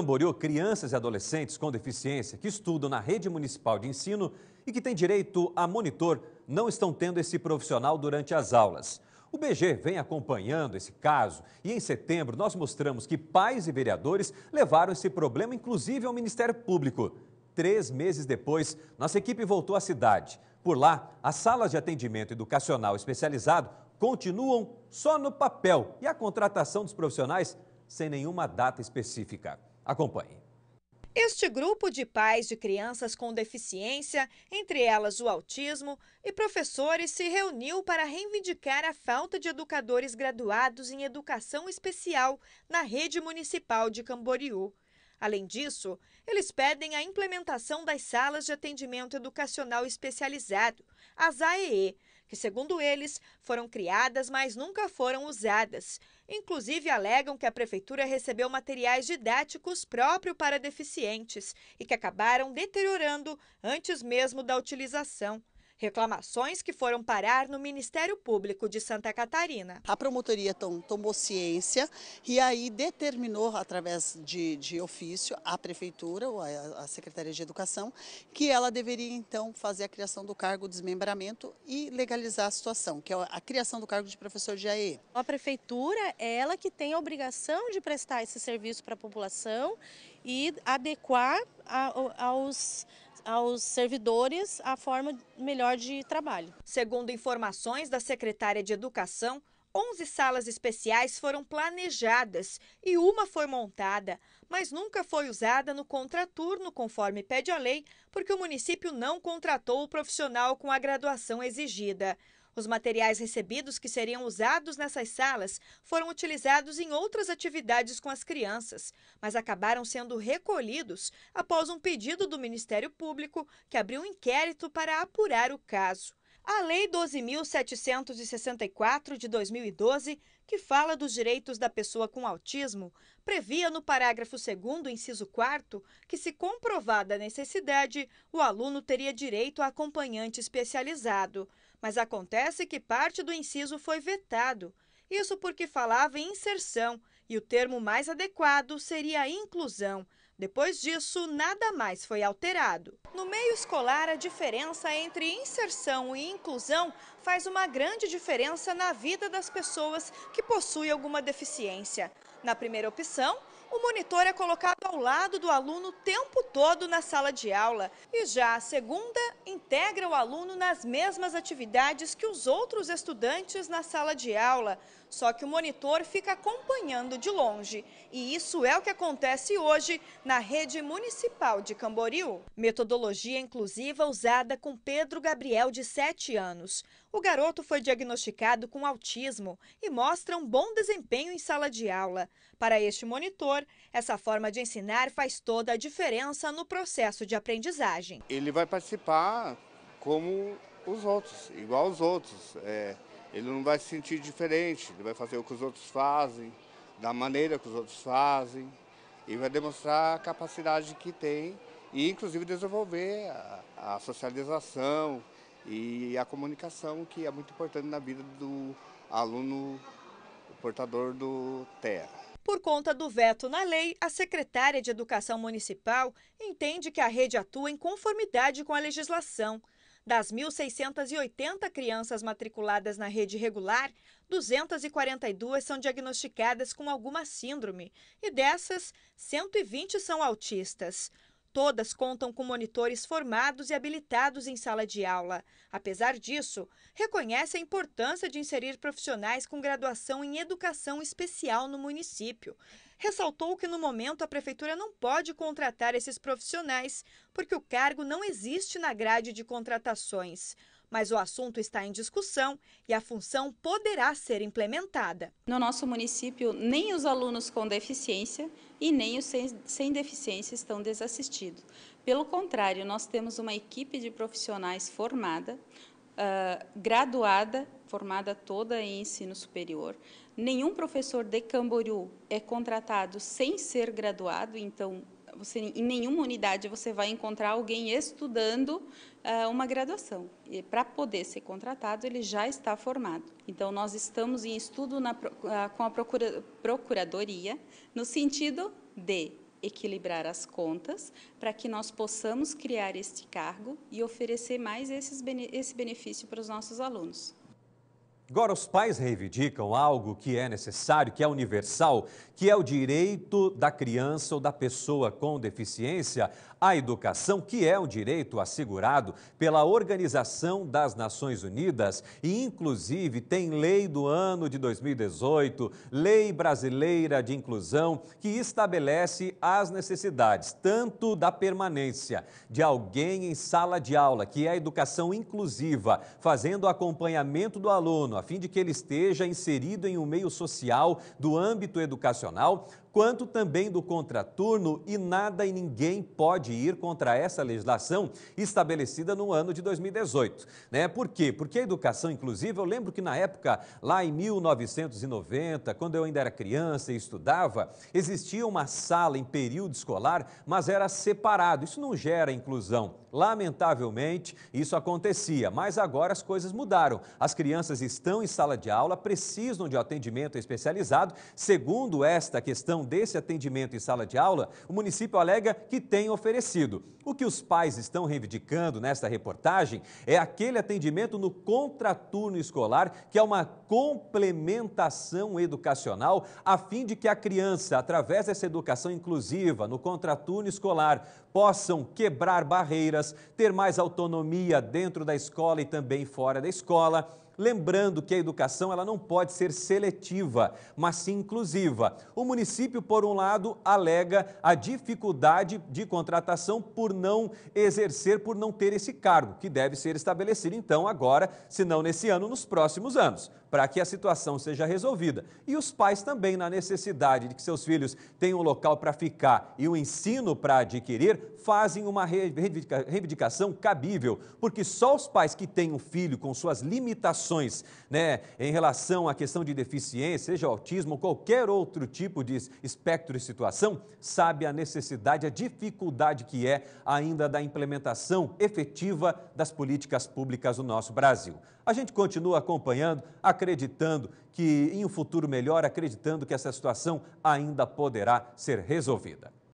Camboriú, crianças e adolescentes com deficiência que estudam na rede municipal de ensino e que têm direito a monitor não estão tendo esse profissional durante as aulas. O BG vem acompanhando esse caso e em setembro nós mostramos que pais e vereadores levaram esse problema inclusive ao Ministério Público. Três meses depois, nossa equipe voltou à cidade. Por lá, as salas de atendimento educacional especializado continuam só no papel e a contratação dos profissionais sem nenhuma data específica. Acompanhe. Este grupo de pais de crianças com deficiência, entre elas o autismo, e professores se reuniu para reivindicar a falta de educadores graduados em educação especial na rede municipal de Camboriú. Além disso, eles pedem a implementação das salas de atendimento educacional especializado, as AEE, que, segundo eles, foram criadas, mas nunca foram usadas. Inclusive, alegam que a prefeitura recebeu materiais didáticos próprios para deficientes e que acabaram deteriorando antes mesmo da utilização. Reclamações que foram parar no Ministério Público de Santa Catarina. A promotoria tom, tomou ciência e aí determinou, através de, de ofício, a Prefeitura, ou a Secretaria de Educação, que ela deveria então fazer a criação do cargo de desmembramento e legalizar a situação, que é a criação do cargo de professor de AE. A Prefeitura é ela que tem a obrigação de prestar esse serviço para a população e adequar a, aos aos servidores a forma melhor de trabalho. Segundo informações da secretária de Educação, 11 salas especiais foram planejadas e uma foi montada, mas nunca foi usada no contraturno, conforme pede a lei, porque o município não contratou o profissional com a graduação exigida. Os materiais recebidos que seriam usados nessas salas foram utilizados em outras atividades com as crianças, mas acabaram sendo recolhidos após um pedido do Ministério Público, que abriu um inquérito para apurar o caso. A Lei 12.764 de 2012, que fala dos direitos da pessoa com autismo, previa no parágrafo 2, inciso 4, que, se comprovada a necessidade, o aluno teria direito a acompanhante especializado. Mas acontece que parte do inciso foi vetado. Isso porque falava em inserção e o termo mais adequado seria inclusão depois disso, nada mais foi alterado. No meio escolar, a diferença entre inserção e inclusão faz uma grande diferença na vida das pessoas que possuem alguma deficiência. Na primeira opção, o monitor é colocado ao lado do aluno o tempo todo na sala de aula e já a segunda integra o aluno nas mesmas atividades que os outros estudantes na sala de aula, só que o monitor fica acompanhando de longe. E isso é o que acontece hoje na rede municipal de Camboriú. Metodologia inclusiva usada com Pedro Gabriel, de 7 anos. O garoto foi diagnosticado com autismo e mostra um bom desempenho em sala de aula. Para este monitor, professor, essa forma de ensinar faz toda a diferença no processo de aprendizagem. Ele vai participar como os outros, igual os outros. É, ele não vai se sentir diferente, ele vai fazer o que os outros fazem, da maneira que os outros fazem, e vai demonstrar a capacidade que tem e, inclusive, desenvolver a, a socialização e a comunicação, que é muito importante na vida do aluno portador do TEA. Por conta do veto na lei, a secretária de Educação Municipal entende que a rede atua em conformidade com a legislação. Das 1.680 crianças matriculadas na rede regular, 242 são diagnosticadas com alguma síndrome e dessas, 120 são autistas. Todas contam com monitores formados e habilitados em sala de aula. Apesar disso, reconhece a importância de inserir profissionais com graduação em educação especial no município. Ressaltou que, no momento, a prefeitura não pode contratar esses profissionais, porque o cargo não existe na grade de contratações mas o assunto está em discussão e a função poderá ser implementada. No nosso município, nem os alunos com deficiência e nem os sem, sem deficiência estão desassistidos. Pelo contrário, nós temos uma equipe de profissionais formada, uh, graduada, formada toda em ensino superior. Nenhum professor de Camboriú é contratado sem ser graduado, então você, em nenhuma unidade você vai encontrar alguém estudando uh, uma graduação. E para poder ser contratado, ele já está formado. Então, nós estamos em estudo na, uh, com a procura, procuradoria, no sentido de equilibrar as contas para que nós possamos criar este cargo e oferecer mais esses, esse benefício para os nossos alunos. Agora, os pais reivindicam algo que é necessário, que é universal, que é o direito da criança ou da pessoa com deficiência a educação, que é um direito assegurado pela Organização das Nações Unidas e, inclusive, tem lei do ano de 2018, Lei Brasileira de Inclusão, que estabelece as necessidades tanto da permanência de alguém em sala de aula, que é a educação inclusiva, fazendo acompanhamento do aluno a fim de que ele esteja inserido em um meio social do âmbito educacional, quanto também do contraturno, e nada e ninguém pode ir contra essa legislação estabelecida no ano de 2018. Né? Por quê? Porque a educação, inclusive, eu lembro que na época, lá em 1990, quando eu ainda era criança e estudava, existia uma sala em período escolar, mas era separado. Isso não gera inclusão. Lamentavelmente, isso acontecia, mas agora as coisas mudaram. As crianças estão em sala de aula, precisam de atendimento especializado. Segundo esta questão desse atendimento em sala de aula, o município alega que tem oferecido. O que os pais estão reivindicando nesta reportagem é aquele atendimento no contraturno escolar, que é uma complementação educacional, a fim de que a criança, através dessa educação inclusiva no contraturno escolar, possam quebrar barreiras, ter mais autonomia dentro da escola e também fora da escola Lembrando que a educação ela não pode ser seletiva, mas sim inclusiva. O município, por um lado, alega a dificuldade de contratação por não exercer, por não ter esse cargo, que deve ser estabelecido então agora, se não nesse ano, nos próximos anos, para que a situação seja resolvida. E os pais também, na necessidade de que seus filhos tenham um local para ficar e o um ensino para adquirir, fazem uma reivindicação cabível, porque só os pais que têm um filho com suas limitações situações né, em relação à questão de deficiência, seja autismo ou qualquer outro tipo de espectro e situação, sabe a necessidade, a dificuldade que é ainda da implementação efetiva das políticas públicas no nosso Brasil. A gente continua acompanhando, acreditando que em um futuro melhor, acreditando que essa situação ainda poderá ser resolvida.